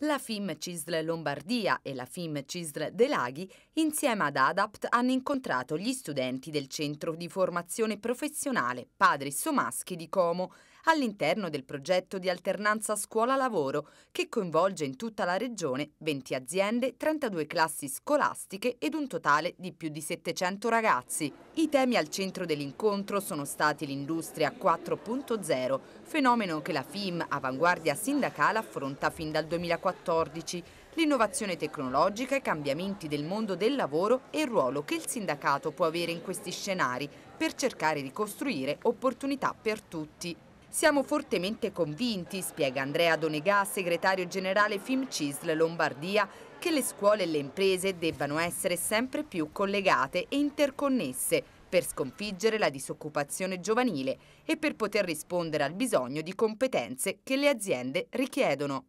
La FIM CISL Lombardia e la FIM CISL De Laghi, insieme ad ADAPT, hanno incontrato gli studenti del Centro di Formazione Professionale Padre Somaschi di Como all'interno del progetto di alternanza scuola-lavoro che coinvolge in tutta la regione 20 aziende, 32 classi scolastiche ed un totale di più di 700 ragazzi. I temi al centro dell'incontro sono stati l'industria 4.0, fenomeno che la FIM Avanguardia Sindacale affronta fin dal 2014, l'innovazione tecnologica, i cambiamenti del mondo del lavoro e il ruolo che il sindacato può avere in questi scenari per cercare di costruire opportunità per tutti. Siamo fortemente convinti, spiega Andrea Donegà, segretario generale CISL Lombardia, che le scuole e le imprese debbano essere sempre più collegate e interconnesse per sconfiggere la disoccupazione giovanile e per poter rispondere al bisogno di competenze che le aziende richiedono.